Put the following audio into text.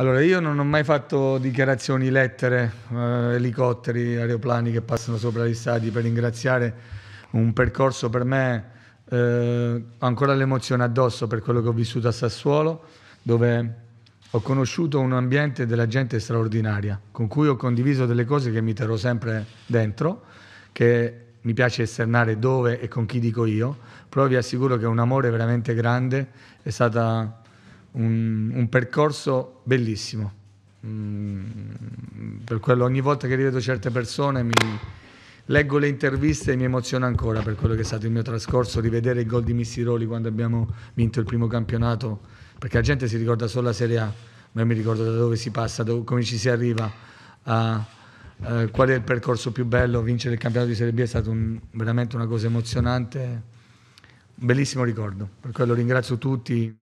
Allora, io non ho mai fatto dichiarazioni, lettere, eh, elicotteri, aeroplani che passano sopra gli stati per ringraziare un percorso per me eh, ancora l'emozione addosso per quello che ho vissuto a Sassuolo, dove ho conosciuto un ambiente della gente straordinaria, con cui ho condiviso delle cose che mi terrò sempre dentro, che mi piace esternare dove e con chi dico io, però vi assicuro che un amore veramente grande è stata un, un percorso bellissimo. Mm, per quello ogni volta che rivedo certe persone mi leggo le interviste e mi emoziono ancora per quello che è stato il mio trascorso, rivedere il gol di Missiroli quando abbiamo vinto il primo campionato, perché la gente si ricorda solo la Serie A, ma io mi ricordo da dove si passa, dove, come ci si arriva, a, a, eh, qual è il percorso più bello, vincere il campionato di Serie B è stata un, veramente una cosa emozionante, un bellissimo ricordo, per quello ringrazio tutti.